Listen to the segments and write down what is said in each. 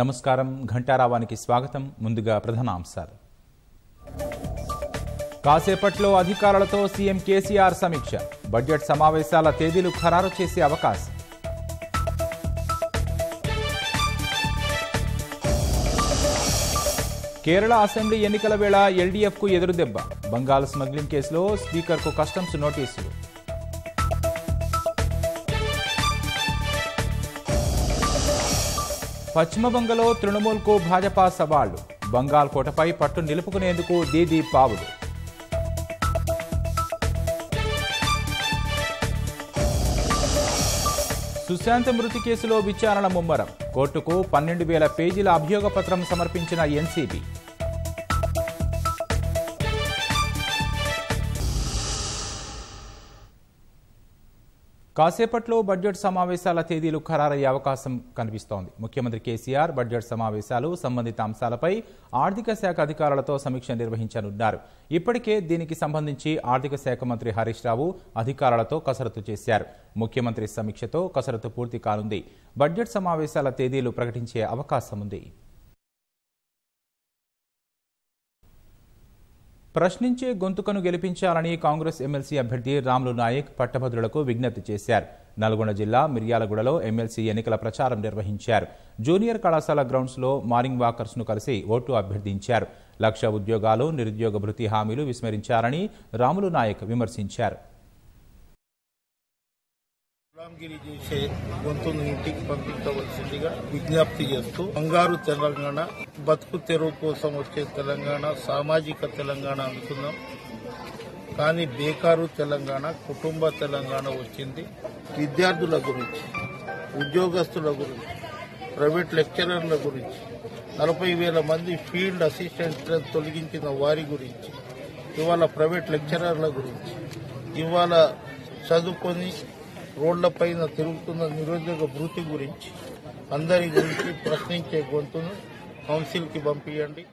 నమస్కారం ఘంటారావానికి స్వాగతం ముందుగా అంశాలు కాసేపట్లో అధికారులతో సీఎం కేసీఆర్ సమీక్ష బడ్జెట్ సమావేశాల తేదీలు ఖరారు చేసే అవకాశం కేరళ అసెంబ్లీ ఎన్నికల వేళ ఎల్డీఎఫ్కు ఎదురుదెబ్బ బంగాల్ స్మగ్లింగ్ కేసులో స్పీకర్కు కస్టమ్స్ నోటీసులు పశ్చిమ బంగలో తృణమూల్కు భాజపా సవాళ్లు బంగాల్ కోటపై పట్టు నిలుపుకునేందుకు దీదీ పావులు సుశాంత్ మృతి కేసులో విచారణ ముమ్మరం కోర్టుకు పన్నెండు వేల పేజీల అభియోగ పత్రం సమర్పించిన ఎన్సీబీ కాసేపట్లో బడ్జెట్ సమావేశాల తేదీలు ఖరారయ్యే అవకాశం కనిపిస్తోంది ముఖ్యమంత్రి కేసీఆర్ బడ్జెట్ సమావేశాలు సంబంధిత అంశాలపై ఆర్థిక శాఖ అధికారులతో సమీక్ష నిర్వహించనున్నారు ఇప్పటికే దీనికి సంబంధించి ఆర్థిక శాఖ మంత్రి హరీష్ రావు అధికారులతో కసరత్తు చేశారు ముఖ్యమంత్రి సమీక్షతో కసరత్తు పూర్తి కానుంది బడ్జెట్ సమావేశాల తేదీలు ప్రకటించే అవకాశం ఉంది ప్రశ్నించే గొంతుకను గెలిపించాలని కాంగ్రెస్ ఎమ్మెల్సీ అభ్యర్థి రాములు నాయక్ పట్టభద్రులకు విజ్ఞప్తి చేశారు నల్గొండ జిల్లా మిర్యాలగూడలో ఎమ్మెల్సీ ఎన్నికల ప్రచారం నిర్వహించారు జూనియర్ కళాశాల గ్రౌండ్స్లో మార్నింగ్ వాకర్స్ను కలిసి ఓటు అభ్యర్థించారు లక్ష ఉద్యోగాలు నిరుద్యోగ భృతి హామీలు విస్మరించారని రాములు నాయక్ విమర్శించారు గులాంగిరి చేసే గొంతును ఇంటికి పంపించవలసిందిగా విజ్ఞప్తి చేస్తూ బంగారు తెలంగాణ బతుకు తెరువు కోసం వచ్చే తెలంగాణ సామాజిక తెలంగాణ అనుకున్నాం కానీ బేకారు తెలంగాణ కుటుంబ తెలంగాణ వచ్చింది విద్యార్థుల గురించి ఉద్యోగస్తుల గురించి ప్రైవేట్ లెక్చరర్ల గురించి నలభై వేల మంది ఫీల్డ్ అసిస్టెంట్ తొలగించిన వారి గురించి ఇవాళ ప్రైవేట్ లెక్చరర్ల గురించి ఇవాళ చదువుకొని రోడ్లపైన తిరుగుతున్న నిరుద్యోగ భృతి గురించి అందరి గురించి ప్రశ్నించే గొంతును కౌన్సిల్కి పంపించండి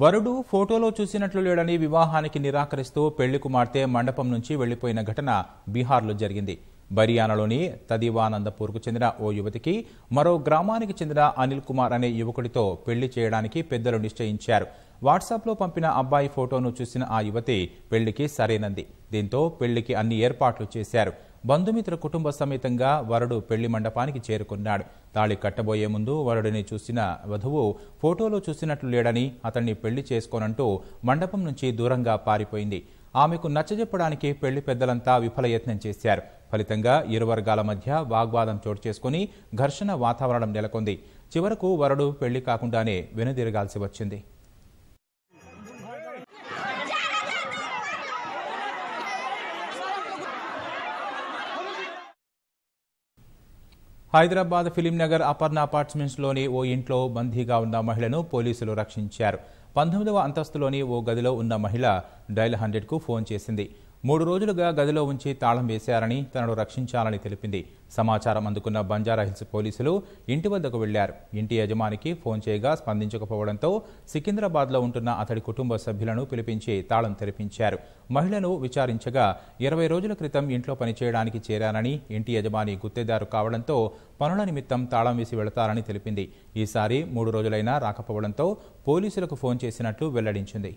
వరుడు ఫోటోలో చూసినట్లు లేడని వివాహానికి నిరాకరిస్తూ పెళ్లి కుమార్తె మండపం నుంచి వెళ్లిపోయిన ఘటన బీహార్లో జరిగింది బరియానలోని తదివానందపూర్కు చెందిన ఓ యువతికి మరో గ్రామానికి చెందిన అనిల్ కుమార్ అనే యువకుడితో పెళ్లి చేయడానికి పెద్దలు నిశ్చయించారు వాట్సాప్లో పంపిన అబ్బాయి ఫోటోను చూసిన ఆ యువతి పెళ్లికి సరైనంది దీంతో పెళ్లికి అన్ని ఏర్పాట్లు చేశారు బంధుమిత్ర కుటుంబ సమేతంగా వరుడు పెళ్లి మండపానికి చేరుకున్నాడు తాళి కట్టబోయే ముందు వరుడిని చూసిన వధువు ఫోటోలో చూసినట్లు లేడని అతన్ని పెళ్లి చేసుకోనంటూ మండపం నుంచి దూరంగా పారిపోయింది ఆమెకు నచ్చజెప్పడానికి పెళ్లి పెద్దలంతా విఫల యత్నం చేశారు ఫలితంగా ఇరు వర్గాల మధ్య వాగ్వాదం చోటు చేసుకుని ఘర్షణ వాతావరణం నెలకొంది చివరకు వరుడు పెళ్లి కాకుండానే వెనుదిరగాల్సి వచ్చింది హైదరాబాద్ ఫిలింనగర్ అపర్ణ అపార్ట్మెంట్స్లోని ఓ ఇంట్లో బందీగా ఉన్న మహిళను పోలీసులు రక్షించారు పంతొమ్మిదవ అంతస్తులోని ఓ గదిలో ఉన్న మహిళ డైల్ హండ్రెడ్కు ఫోన్ చేసింది మూడు రోజులుగా గదిలో ఉంచి తాళం వేశారని తనను రక్షించాలని తెలిపింది సమాచారం అందుకున్న బంజారాహిల్స్ పోలీసులు ఇంటి వద్దకు వెళ్లారు ఇంటి యజమానికి ఫోన్ చేయగా స్పందించకపోవడంతో సికింద్రాబాద్లో ఉంటున్న అతడి కుటుంబ సభ్యులను పిలిపించి తాళం తెరిపించారు మహిళను విచారించగా ఇరవై రోజుల క్రితం ఇంట్లో పనిచేయడానికి చేరానని ఇంటి యజమాని గుత్తేదారు కావడంతో పనుల నిమిత్తం తాళం వేసి వెళతారని తెలిపింది ఈసారి మూడు రోజులైనా రాకపోవడంతో పోలీసులకు ఫోన్ చేసినట్లు వెల్లడించింది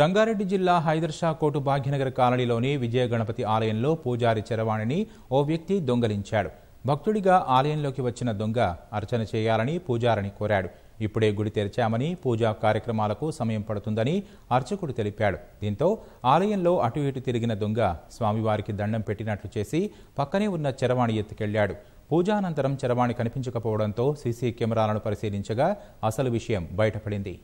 రంగారెడ్డి జిల్లా హైదర్షా కోటు భాగ్యనగర్ కాలనీలోని విజయగణపతి ఆలయంలో పూజారి చరవాణిని ఓ వ్యక్తి దొంగలించాడు భక్తుడిగా ఆలయంలోకి వచ్చిన దొంగ అర్చన చేయాలని పూజారిని కోరాడు ఇప్పుడే గుడి తెరిచామని పూజా కార్యక్రమాలకు సమయం పడుతుందని అర్చకుడు తెలిపాడు దీంతో ఆలయంలో అటు ఇటు తిరిగిన దొంగ స్వామివారికి దండం పెట్టినట్లు చేసి పక్కనే ఉన్న చరవాణి ఎత్తుకెళ్లాడు పూజానంతరం చరవాణి కనిపించకపోవడంతో సీసీ కెమెరాలను పరిశీలించగా అసలు విషయం బయటపడింది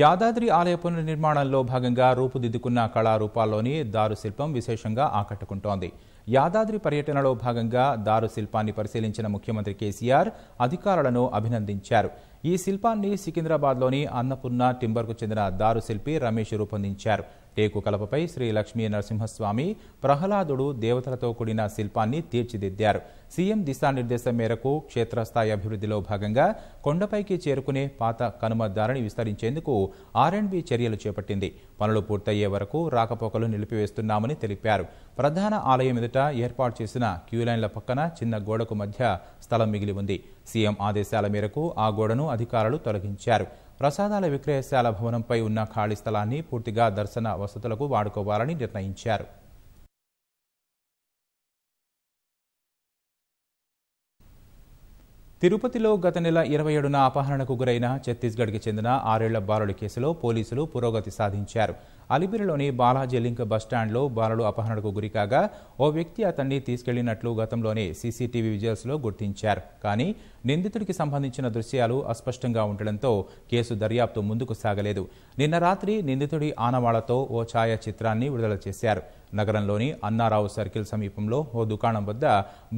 యాదాద్రి ఆలయ పునర్నిర్మాణంలో భాగంగా రూపుదిద్దుకున్న కళారూపాల్లోని దారుశిల్పం విశేషంగా ఆకట్టుకుంటోంది యాదాద్రి పర్యటనలో భాగంగా దారుశిల్పాన్ని పరిశీలించిన ముఖ్యమంత్రి కేసీఆర్ అధికారులను అభినందించారు ఈ శిల్పాన్ని సికింద్రాబాద్లోని అన్నపూర్ణ టింబర్కు చెందిన దారుశిల్పి రమేష్ రూపొందించారు కలపపై శ్రీ లక్ష్మీ నరసింహస్వామి ప్రహ్లాదుడు దేవతలతో కూడిన శిల్పాన్ని తీర్చిదిద్దారు సీఎం దిశానిర్దేశం మేరకు క్షేత్రస్థాయి అభివృద్ధిలో భాగంగా కొండపైకి చేరుకునే పాత కనుమ ధరని విస్తరించేందుకు ఆర్ఎండ్బి చర్యలు చేపట్టింది పనులు పూర్తయ్యే వరకు రాకపోకలు నిలిపివేస్తున్నామని తెలిపారు ప్రధాన ఆలయం ఎదుట ఏర్పాటు చేసిన క్యూలైన్ల పక్కన చిన్న గోడకు మధ్య స్థలం మిగిలి ఉంది సీఎం ఆదేశాల మేరకు ఆ గోడను అధికారులు తొలగించారు ప్రసాదాల విక్రయశాల భవనంపై ఉన్న ఖాళీ స్థలాన్ని పూర్తిగా దర్శన వసతులకు వాడుకోవాలని నిర్ణయించారు తిరుపతిలో గత నెల ఇరవై ఏడున అపహరణకు గురైన ఛత్తీస్గఢ్కి చెందిన ఆరేళ్ల బాలుడి కేసులో పోలీసులు పురోగతి సాధించారు అలిపిరిలోని బాలాజీ లింక్ బస్టాండ్లో బాలుడు అపహరణకు గురికాగా ఓ వ్యక్తి అతన్ని తీసుకెళ్లినట్లు గతంలోనే సీసీటీవీ విజువల్స్లో గుర్తించారు కానీ నిందితుడికి సంబంధించిన దృశ్యాలు అస్పష్టంగా ఉండడంతో కేసు దర్యాప్తు ముందుకు సాగలేదు నిన్న రాత్రి నిందితుడి ఆనవాళ్లతో ఓ ఛాయాచిత్రాన్ని విడుదల చేశారు నగరంలోని అన్నారావు సర్కిల్ సమీపంలో ఓ దుకాణం వద్ద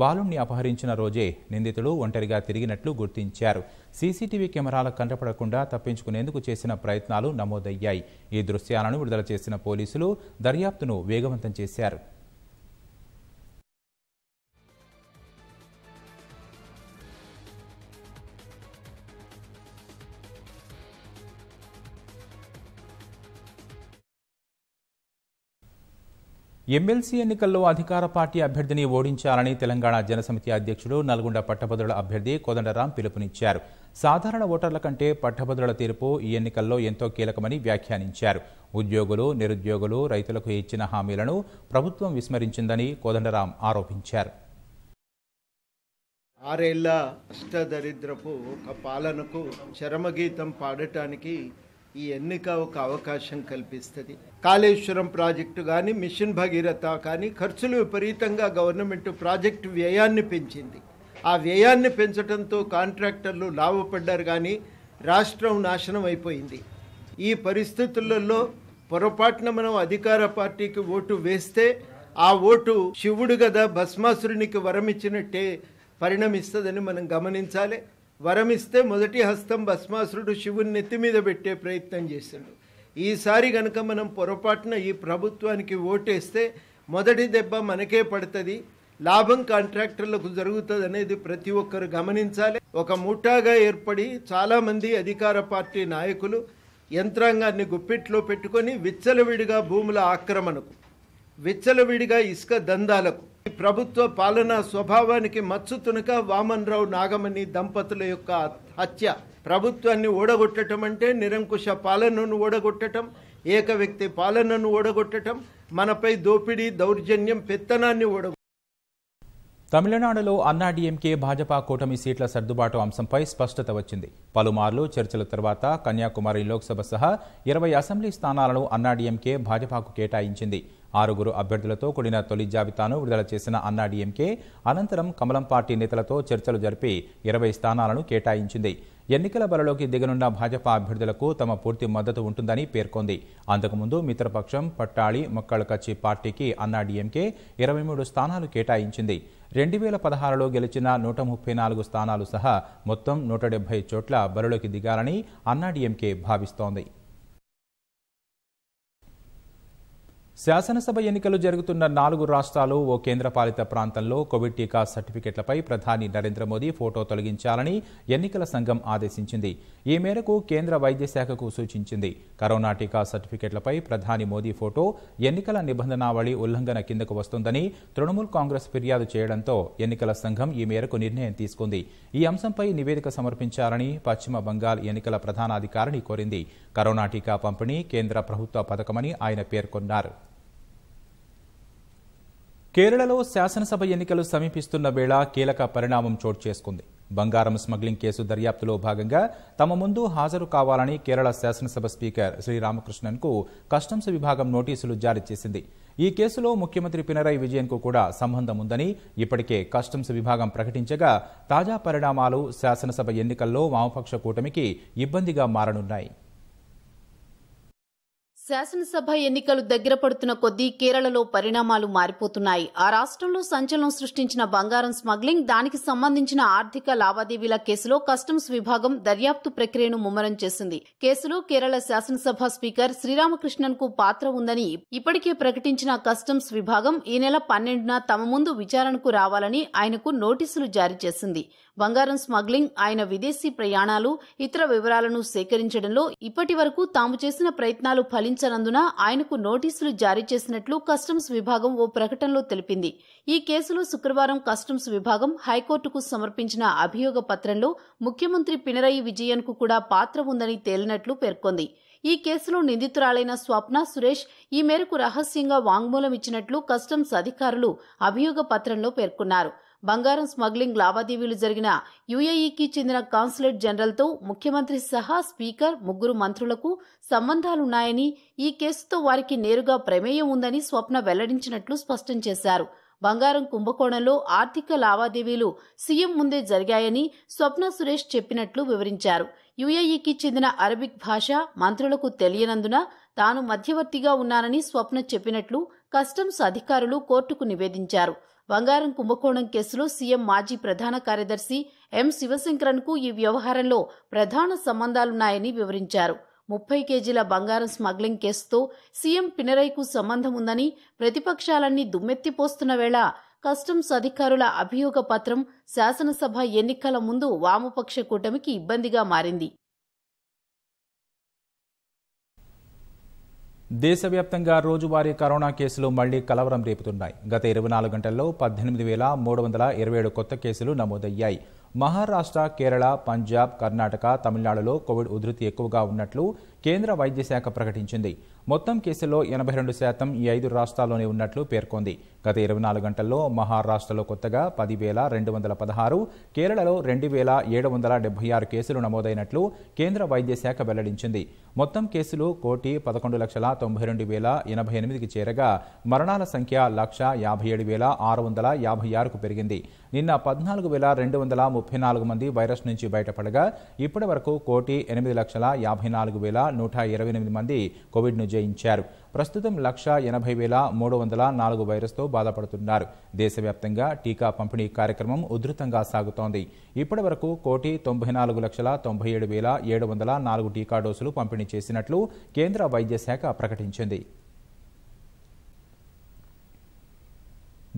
బాలుణ్ణి అపహరించిన రోజే నిందితుడు ఒంటరిగా తిరిగినట్లు గుర్తించారు సీసీటీవీ కెమెరాల కంటపడకుండా తప్పించుకునేందుకు చేసిన ప్రయత్నాలు నమోదయ్యాయి ఈ దృశ్యాలను విడుదల చేసిన పోలీసులు దర్యాప్తును వేగవంతం చేశారు ఎమ్మెల్సీ ఎన్నికల్లో అధికార పార్టీ అభ్యర్థిని ఓడించాలని తెలంగాణ జనసమితి అధ్యక్షుడు నల్గొండ పట్టభద్రుల అభ్యర్థి కోదండరాం పిలుపునిచ్చారు సాధారణ ఓటర్ల కంటే పట్టభద్రుల తీర్పు ఈ ఎన్నికల్లో ఎంతో కీలకమని వ్యాఖ్యానించారు ఉద్యోగులు నిరుద్యోగులు రైతులకు ఇచ్చిన హామీలను ప్రభుత్వం విస్మరించిందని కోదండరాం ఆరోపించారు ఆరేళ్ల అష్టదరిద్రపు ఒక పాలనకు చరమగీతం పాడటానికి ఈ ఎన్నిక ఒక అవకాశం కల్పిస్తుంది కాళేశ్వరం ప్రాజెక్టు కానీ మిషన్ భగీరథ కానీ ఖర్చులు విపరీతంగా గవర్నమెంట్ ప్రాజెక్టు వ్యయాన్ని పెంచింది ఆ వ్యయాన్ని పెంచడంతో కాంట్రాక్టర్లు లాభపడ్డారు కానీ రాష్ట్రం నాశనం అయిపోయింది ఈ పరిస్థితులలో పొరపాటున మనం అధికార పార్టీకి ఓటు వేస్తే ఆ ఓటు శివుడు కదా భస్మాసురునికి వరమిచ్చినట్టే పరిణమిస్తుందని మనం గమనించాలి వరమిస్తే మొదటి హస్తం భస్మాసురుడు శివుని నెత్తి మీద పెట్టే ప్రయత్నం చేశాడు ఈసారి కనుక మనం పొరపాటున ఈ ప్రభుత్వానికి ఓటేస్తే మొదటి దెబ్బ మనకే పడుతుంది లాభం కాంట్రాక్టర్లకు జరుగుతుంది అనేది ప్రతి ఒక్కరు గమనించాలి ఒక ముఠాగా ఏర్పడి చాలామంది అధికార పార్టీ నాయకులు యంత్రాంగాన్ని గుప్పిట్లో పెట్టుకొని విచ్చలవిడిగా భూముల ఆక్రమణకు విచ్చలవిడిగా ఇసుక దందాలకు ప్రభుత్వ పాలన స్వభావానికి మచ్చు తునక రావు నాగమణి దంపతుల యొక్క హత్య ప్రభుత్వాన్ని ఓడగొట్టడం అంటే నిరంకుశ పాలనను ఓడగొట్టడం ఏక వ్యక్తి పాలనను ఓడగొట్టడం మనపై దోపిడీ దౌర్జన్యం పెత్తనాన్ని ఓడగొట్ట తమిళనాడులో అన్నాడీఎంకే భాజపా కూటమి సీట్ల సర్దుబాటు అంశంపై స్పష్టత వచ్చింది పలుమార్లు చర్చల తర్వాత కన్యాకుమారి లోక్సభ సహా ఇరవై అసెంబ్లీ స్థానాలను అన్నాడీఎంకే భాజపాకు కేటాయించింది ఆరుగురు అభ్యర్థులతో కూడిన తొలి జాబితాను విడుదల చేసిన అన్నాడీఎంకే అనంతరం కమలం పార్టీ నేతలతో చర్చలు జరిపి ఇరవై స్థానాలను కేటాయించింది ఎన్నికల బరిలోకి దిగనున్న భాజపా అభ్యర్థులకు తమ పూర్తి మద్దతు ఉంటుందని పేర్కొంది అంతకుముందు మిత్రపక్షం పట్టాళి మొక్కల కచ్చి పార్టీకి అన్నాడీఎంకే ఇరవై మూడు స్థానాలు కేటాయించింది రెండు వేల పదహారులో గెలిచిన నూట ముప్పై నాలుగు స్థానాలు సహా మొత్తం నూట డెబ్బై చోట్ల బరిలోకి దిగాలని అన్నాడీఎంకే భావిస్తోంది శాసనసభ ఎన్నికలు జరుగుతున్న నాలుగు రాష్ట్రాలు ఓ కేంద్రపాలిత ప్రాంతంలో కోవిడ్ టీకా సర్టిఫికెట్లపై ప్రధాని నరేంద్ర మోదీ ఫోటో తొలగించాలని ఎన్నికల సంఘం ఆదేశించింది ఈ మేరకు కేంద్ర వైద్య శాఖకు సూచించింది కరోనా టీకా సర్టిఫికెట్లపై ప్రధాని మోదీ ఫోటో ఎన్నికల నిబంధనావళి ఉల్లంఘన కిందకు వస్తుందని తృణమూల్ కాంగ్రెస్ ఫిర్యాదు చేయడంతో ఎన్నికల సంఘం ఈ మేరకు నిర్ణయం తీసుకుంది ఈ అంశంపై నివేదిక సమర్పించాలని పశ్చిమ బంగాల్ ఎన్నికల ప్రధానాధికారిని కోరింది కరోనా టీకా పంపిణీ కేంద్ర ప్రభుత్వ పథకమని ఆయన పేర్కొన్నారు కేరళలో శాసనసభ ఎన్నికలు సమీపిస్తున్న వేళ కీలక పరిణామం చోటు చేసుకుంది బంగారం స్మగ్లింగ్ కేసు దర్యాప్తులో భాగంగా తమ ముందు హాజరు కావాలని కేరళ శాసనసభ స్పీకర్ శ్రీరామకృష్ణన్కు కస్టమ్స్ విభాగం నోటీసులు జారీ చేసింది ఈ కేసులో ముఖ్యమంత్రి పినరాయి విజయన్కు కూడా సంబంధం ఉందని ఇప్పటికే కస్టమ్స్ విభాగం ప్రకటించగా తాజా పరిణామాలు శాసనసభ ఎన్నికల్లో వామపక్ష కూటమికి ఇబ్బందిగా మారనున్నాయి శాసనసభ ఎన్నికలు దగ్గర పడుతున్న కొద్దీ కేరళలో పరిణామాలు మారిపోతున్నాయి ఆ రాష్ట్రంలో సంచలనం సృష్టించిన బంగారం స్మగ్లింగ్ దానికి సంబంధించిన ఆర్థిక లావాదేవీల కేసులో కస్టమ్స్ విభాగం దర్యాప్తు ప్రక్రియను ముమ్మరం చేసింది కేసులో కేరళ శాసనసభ స్పీకర్ శ్రీరామకృష్ణన్ పాత్ర ఉందని ఇప్పటికే ప్రకటించిన కస్టమ్స్ విభాగం ఈ నెల పన్నెండున తమ ముందు విచారణకు రావాలని ఆయనకు నోటీసులు జారీ చేసింది బంగారం స్మగ్లింగ్ ఆయన విదేశీ ప్రయాణాలు ఇతర వివరాలను సేకరించడంలో ఇప్పటి వరకు తాము చేసిన ప్రయత్నాలు ఫలించనందున ఆయనకు నోటీసులు జారీ చేసినట్లు కస్టమ్స్ విభాగం ఓ ప్రకటనలో తెలిపింది ఈ కేసులో శుక్రవారం కస్టమ్స్ విభాగం హైకోర్టుకు సమర్పించిన అభియోగ పత్రంలో ముఖ్యమంత్రి పినరయి విజయన్కు కూడా పాత్ర ఉందని తేలినట్లు పేర్కొంది ఈ కేసులో నిందితురాలైన స్వప్న సురేష్ ఈ మేరకు రహస్యంగా వాంగ్మూలం ఇచ్చినట్లు కస్టమ్స్ అధికారులు అభియోగ పత్రంలో పేర్కొన్నారు బంగారం స్మగ్లింగ్ లావాదేవీలు జరిగిన యుఏఈకి చెందిన కాన్సులేట్ జనరల్తో ముఖ్యమంత్రి సహా స్పీకర్ ముగ్గురు మంత్రులకు సంబంధాలున్నాయని ఈ కేసుతో వారికి నేరుగా ప్రమేయం ఉందని స్వప్న వెల్లడించినట్లు స్పష్టం చేశారు బంగారం కుంభకోణంలో ఆర్థిక లావాదేవీలు సీఎం ముందే జరిగాయని స్వప్న సురేష్ చెప్పినట్లు వివరించారు యుఏఈకి చెందిన అరబిక్ భాష మంత్రులకు తెలియనందున తాను మధ్యవర్తిగా ఉన్నానని స్వప్న చెప్పినట్లు కస్టమ్స్ అధికారులు కోర్టుకు నివేదించారు బంగారం కుంభకోణం కేసులో సీఎం మాజీ ప్రధాన కార్యదర్శి ఎం శివశంకరన్కు ఈ వ్యవహారంలో ప్రధాన సంబంధాలున్నాయని వివరించారు ముప్పై కేజీల బంగారం స్మగ్లింగ్ కేసుతో సీఎం పినరైకు సంబంధం ఉందని ప్రతిపక్షాలన్నీ దుమ్మెత్తిపోస్తున్న వేళ కస్టమ్స్ అధికారుల అభియోగ పత్రం శాసనసభ ఎన్నికల ముందు వామపక్ష కూటమికి ఇబ్బందిగా మారింది దేశవ్యాప్తంగా రోజువారీ కరోనా కేసులు మళ్లీ కలవరం రేపుతున్నాయి గత ఇరవై నాలుగు గంటల్లో పద్దెనిమిది వేల మూడు వందల ఇరవై ఏడు కొత్త కేసులు నమోదయ్యాయి మహారాష్ట్ర కేరళ పంజాబ్ కర్ణాటక తమిళనాడులో కోవిడ్ ఉధృతి ఎక్కువగా ఉన్నట్లు కేంద్ర వైద్య శాఖ ప్రకటించింది మొత్తం కేసుల్లో ఎనభై రెండు శాతం ఈ ఐదు రాష్ట్రాల్లోనే ఉన్నట్లు పేర్కొంది గత ఇరవై నాలుగు గంటల్లో మహారాష్ట్రలో కొత్తగా పదివేల రెండు వందల పదహారు కేరళలో రెండు వేల ఏడు వందల డెబ్బై ఆరు కేసులు నమోదైనట్లు కేంద్ర వైద్య శాఖ వెల్లడించింది మొత్తం కేసులు కోటి పదకొండు లక్షల తొంభై రెండు వేల ఎనభై ఎనిమిదికి చేరగా మరణాల సంఖ్య లక్ష యాభై ఏడు వేల ఆరు వందల యాభై ఆరుకు పెరిగింది నిన్న పద్నాలుగు వేల రెండు వందల ముప్పై నాలుగు మంది వైరస్ నుంచి బయటపడగా ఇప్పటి వరకు కోటి ఎనిమిది లక్షల యాభై నాలుగు వేల నూట ఇరవై ఎనిమిది మంది కోవిడ్ను జయించారు ప్రస్తుతం లక్ష ఎనభై వేల మూడు వందల నాలుగు వైరస్తో బాధపడుతున్నారు దేశవ్యాప్తంగా టీకా పంపిణీ కార్యక్రమం ఉధృతంగా సాగుతోంది ఇప్పటి వరకు కోటి తొంభై నాలుగు లక్షల తొంభై ఏడు వేల ఏడు వందల నాలుగు టీకా డోసులు పంపిణీ చేసినట్లు కేంద్ర వైద్య శాఖ ప్రకటించింది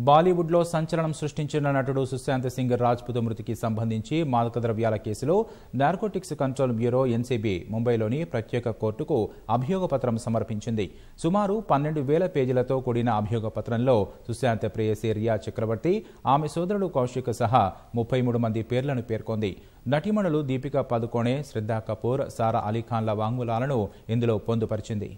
బాలీవుడ్లో సంచలనం సృష్టించిన నటుడు సుశాంత్ సింగ్ రాజ్పుత్ మృతికి సంబంధించి ద్రవ్యాల కేసులో నార్కోటిక్స్ కంట్రోల్ బ్యూరో ఎన్సీబీ ముంబైలోని ప్రత్యేక కోర్టుకు అభియోగపత్రం సమర్పించింది సుమారు పన్నెండు వేల పేజీలతో కూడిన అభియోగ పత్రంలో సుశాంత్ ప్రేయసి రియా చక్రవర్తి ఆమె సోదరుడు కౌశిక్ సహా ముప్పై మూడు మంది పేర్లను పేర్కొంది నటిమణులు దీపికా పదుకోణే శ్రద్ధా కపూర్ సారా అలీఖాన్ల వాంగ్మూలాలను ఇందులో పొందుపరిచింది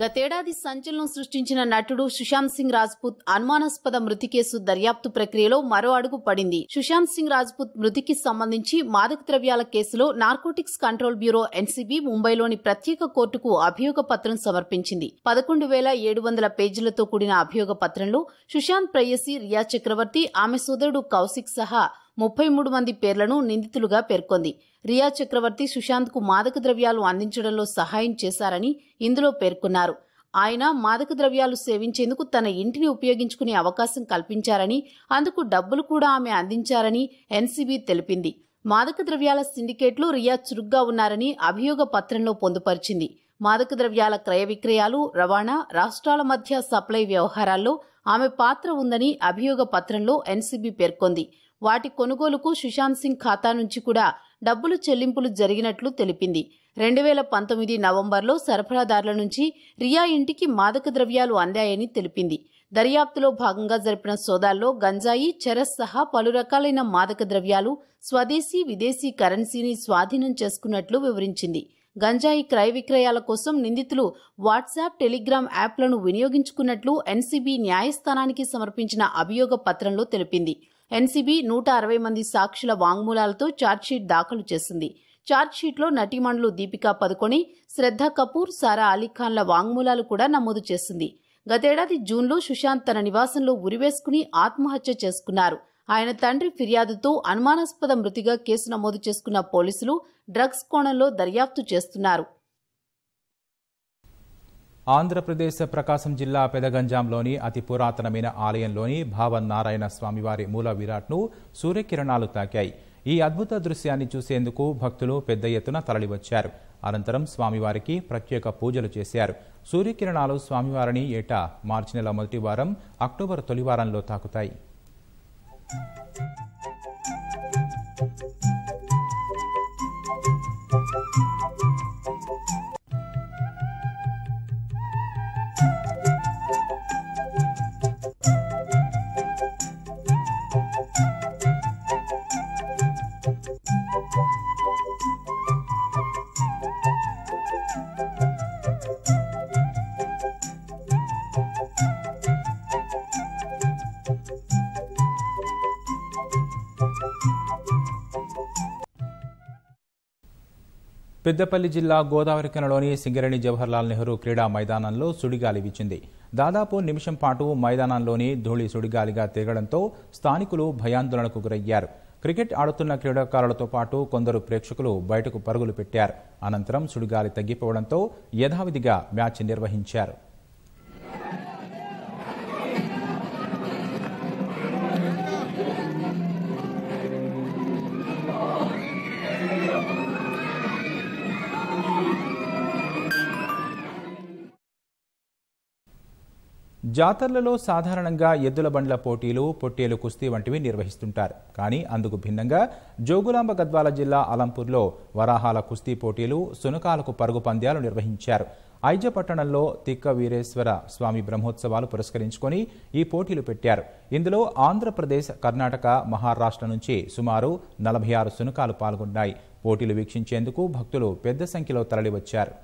గతేడాది సంచలనం సృష్టించిన నటుడు సుశాంత్ సింగ్ రాజ్పుత్ అనుమానాస్పద మృతి కేసు దర్యాప్తు ప్రక్రియలో మరో అడుగు పడింది సుశాంత్ సింగ్ రాజ్పుత్ మృతికి సంబంధించి మాదక ద్రవ్యాల కేసులో నార్కోటిక్స్ కంట్రోల్ బ్యూరో ఎన్సీబీ ముంబైలోని ప్రత్యేక కోర్టుకు అభియోగ పత్రం సమర్పించింది పదకొండు వేల ఏడు వందల పేజీలతో కూడిన అభియోగ పత్రంలో సుశాంత్ ప్రేయసి రియా చక్రవర్తి ఆమె సోదరుడు కౌశిక్ సహా ముప్పై మూడు మంది పేర్లను నిందితులుగా పేర్కొంది రియా చక్రవర్తి సుశాంత్కు మాదక ద్రవ్యాలు అందించడంలో సహాయం చేశారని ఇందులో పేర్కొన్నారు ఆయన మాదక ద్రవ్యాలు సేవించేందుకు తన ఇంటిని ఉపయోగించుకునే అవకాశం కల్పించారని అందుకు డబ్బులు కూడా ఆమె అందించారని ఎన్సీబీ తెలిపింది మాదక ద్రవ్యాల సిండికేట్లు రియా చురుగ్గా ఉన్నారని అభియోగ పత్రంలో పొందుపరిచింది మాదక ద్రవ్యాల క్రయ విక్రయాలు రవాణా రాష్ట్రాల మధ్య సప్లై వ్యవహారాల్లో ఆమె పాత్ర ఉందని అభియోగ పత్రంలో ఎన్సీబీ పేర్కొంది వాటి కొనుగోలుకు సుశాంత్ సింగ్ ఖాతా నుంచి కూడా డబ్బులు చెల్లింపులు జరిగినట్లు తెలిపింది రెండు వేల పంతొమ్మిది నవంబర్లో సరఫరాదారుల నుంచి రియా ఇంటికి మాదక ద్రవ్యాలు అందాయని తెలిపింది దర్యాప్తులో భాగంగా జరిపిన సోదాల్లో గంజాయి చెరస్ సహా పలు రకాలైన మాదక ద్రవ్యాలు స్వదేశీ విదేశీ కరెన్సీని స్వాధీనం చేసుకున్నట్లు వివరించింది గంజాయి క్రయ విక్రయాల కోసం నిందితులు వాట్సాప్ టెలిగ్రామ్ యాప్లను వినియోగించుకున్నట్లు ఎన్సీబీ న్యాయస్థానానికి సమర్పించిన అభియోగ పత్రంలో తెలిపింది ఎన్సీబీ నూట అరవై మంది సాక్షుల వాంగ్మూలాలతో ఛార్జ్షీట్ దాఖలు చేసింది ఛార్జ్షీట్లో నటీమణులు దీపికా పదుకొని శ్రద్ధ కపూర్ సారా అలీఖాన్ల వాంగ్మూలాలు కూడా నమోదు చేసింది గతేడాది జూన్లో సుశాంత్ తన నివాసంలో ఉరివేసుకుని ఆత్మహత్య చేసుకున్నారు ఆయన తండ్రి ఫిర్యాదుతో అనుమానాస్పద మృతిగా కేసు నమోదు చేసుకున్న పోలీసులు డ్రగ్స్ కోణంలో దర్యాప్తు చేస్తున్నారు ఆంధ్రప్రదేశ్ ప్రకాశం జిల్లా పెదగంజాంలోని అతి పురాతనమైన ఆలయంలోని భావనారాయణ స్వామివారి మూల విరాట్ను సూర్యకిరణాలు తాకాయి ఈ అద్భుత దృశ్యాన్ని చూసేందుకు భక్తులు పెద్ద ఎత్తున తరలివచ్చారు అనంతరం స్వామివారికి ప్రత్యేక పూజలు చేశారు సూర్యకిరణాలు స్వామివారిని ఏటా మార్చి నెల మొదటి వారం అక్టోబర్ తొలివారంలో తాకుతాయి పెద్దపల్లి జిల్లా గోదావరి కనలోని సింగరేణి జవహర్లాల్ నెహ్రూ క్రీడా మైదానంలో సుడిగాలి వీచింది దాదాపు నిమిషం పాటు మైదానంలోని ధూళి సుడిగాలిగా తిరగడంతో స్థానికులు భయాందోళనకు గురయ్యారు క్రికెట్ ఆడుతున్న క్రీడాకారులతో పాటు కొందరు ప్రేక్షకులు బయటకు పరుగులు పెట్టారు అనంతరం సుడిగాలి తగ్గిపోవడంతో యథావిధిగా మ్యాచ్ నిర్వహించారు జాతరలలో సాధారణంగా ఎద్దుల బండ్ల పోటీలు పొట్టేలు కుస్తీ వంటివి నిర్వహిస్తుంటారు కానీ అందుకు భిన్నంగా జోగులాంబ గద్వాల జిల్లా అలంపూర్లో వరాహాల కుస్తీ పోటీలు సునకాలకు పరుగు పంద్యాలు నిర్వహించారు ఐజపట్టణంలో తిక్క వీరేశ్వర స్వామి బ్రహ్మోత్సవాలు పురస్కరించుకొని ఈ పోటీలు పెట్టారు ఇందులో ఆంధ్రప్రదేశ్ కర్ణాటక మహారాష్ట్ర నుంచి సుమారు నలభై ఆరు సునకాలు పాల్గొన్నాయి పోటీలు వీక్షించేందుకు భక్తులు పెద్ద సంఖ్యలో తరలివచ్చారు